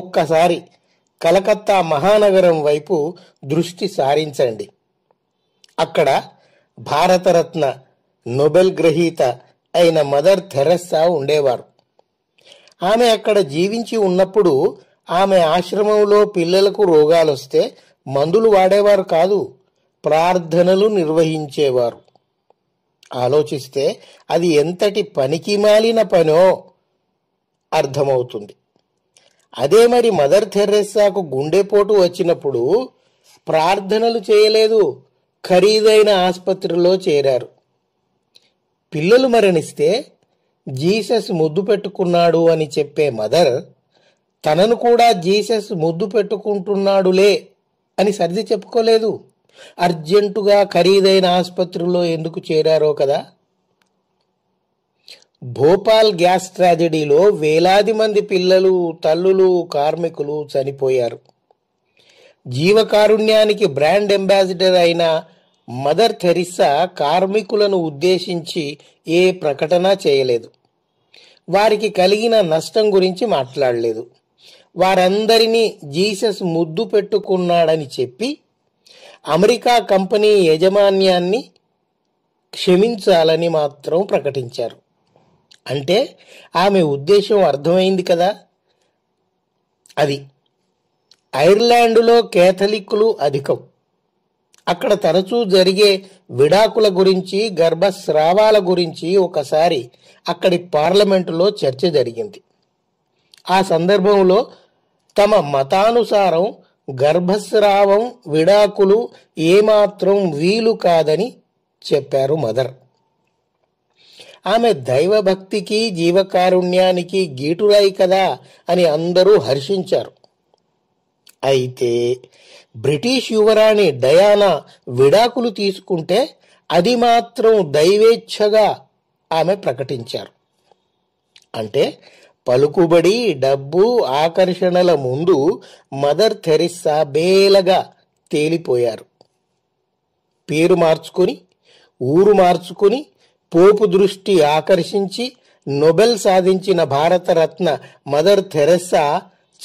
ఒక్కసారి కలకత్తా మహానగరం వైపు దృష్టి సారించండి అక్కడ భారతరత్న నోబెల్ గ్రహీత అయిన మదర్ థెరస్సా ఉండేవారు ఆమె అక్కడ జీవించి ఉన్నప్పుడు ఆమె ఆశ్రమంలో పిల్లలకు రోగాలొస్తే మందులు వాడేవారు కాదు ప్రార్థనలు నిర్వహించేవారు ఆలోచిస్తే అది ఎంతటి పనికి మాలిన పనో అర్థమవుతుంది అదే మరి మదర్ థెరెస్సాకు గుండెపోటు వచ్చినప్పుడు ప్రార్థనలు చేయలేదు ఖరీదైన ఆసుపత్రిలో చేరారు పిల్లలు మరణిస్తే జీసస్ ముద్దు పెట్టుకున్నాడు అని చెప్పే మదర్ తనను కూడా జీసస్ ముద్దు పెట్టుకుంటున్నాడులే అని సర్ది చెప్పుకోలేదు అర్జెంటుగా ఖరీదైన ఆసుపత్రిలో ఎందుకు చేరారో కదా భోపాల్ గ్యాస్ ట్రాజడీలో వేలాది మంది పిల్లలు తల్లులు కార్మికులు చనిపోయారు జీవకారుణ్యానికి బ్రాండ్ అంబాసిడర్ అయిన మదర్ థెరిస్సా కార్మికులను ఉద్దేశించి ఏ ప్రకటన చేయలేదు వారికి కలిగిన నష్టం గురించి మాట్లాడలేదు వారందరినీ జీసస్ ముద్దు పెట్టుకున్నాడని చెప్పి అమెరికా కంపెనీ యాజమాన్యాన్ని క్షమించాలని మాత్రం ప్రకటించారు అంటే ఆమె ఉద్దేశం అర్థమైంది కదా అది ఐర్లాండులో కేథలిక్కులు అధికం అక్కడ తరచూ జరిగే విడాకుల గురించి గర్భస్రావాల గురించి ఒకసారి అక్కడి పార్లమెంటులో చర్చ జరిగింది ఆ సందర్భంలో తమ మతానుసారం గర్భస్రావం విడాకులు ఏమాత్రం వీలు కాదని చెప్పారు మదర్ ఆమె దైవభక్తికి జీవకారుణ్యానికి గీటురాయి కదా అని అందరూ హర్షించారు అయితే బ్రిటిష్ యువరాణి డయానా విడాకులు తీసుకుంటే అది మాత్రం దైవేచ్ఛగా ఆమె ప్రకటించారు అంటే పలుకుబడి డబ్బు ఆకర్షణల ముందు మదర్ థెరిస్సా బేలగా తేలిపోయారు పేరు మార్చుకొని ఊరు మార్చుకుని పోపు దృష్టి ఆకర్షించి నొబెల్ సాధించిన భారతరత్న మదర్ థెరెస్సా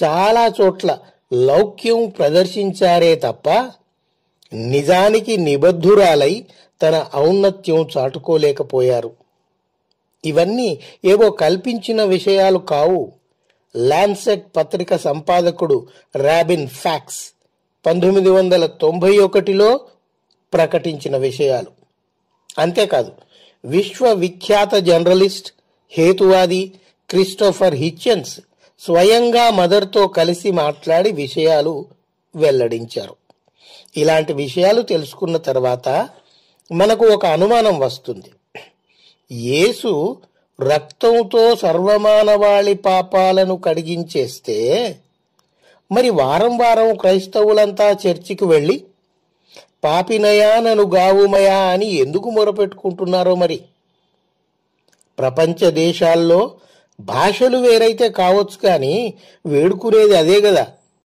చాలా చోట్ల లౌక్యం ప్రదర్శించారే తప్ప నిజానికి నిబద్ధురాలై తన ఔన్నత్యం చాటుకోలేకపోయారు ఇవన్నీ ఏవో కల్పించిన విషయాలు కావు ల్యాన్సెట్ పత్రిక సంపాదకుడు రాబిన్ ఫ్యాక్స్ పంతొమ్మిది వందల తొంభై ఒకటిలో ప్రకటించిన విషయాలు అంతేకాదు విశ్వవిఖ్యాత జర్నలిస్ట్ హేతువాది క్రిస్టోఫర్ హిచ్చెన్స్ స్వయంగా మదర్తో కలిసి మాట్లాడి విషయాలు వెల్లడించారు ఇలాంటి విషయాలు తెలుసుకున్న తర్వాత మనకు ఒక అనుమానం వస్తుంది యేసు రక్తంతో సర్వమానవాళి పాపాలను కడిగించేస్తే మరి వారం వారం క్రైస్తవులంతా చర్చికి వెళ్ళి పాపినయా నను గావుమయా అని ఎందుకు మొరపెట్టుకుంటున్నారో మరి ప్రపంచ దేశాల్లో భాషలు వేరైతే కావచ్చు కానీ వేడుకునేది అదే కదా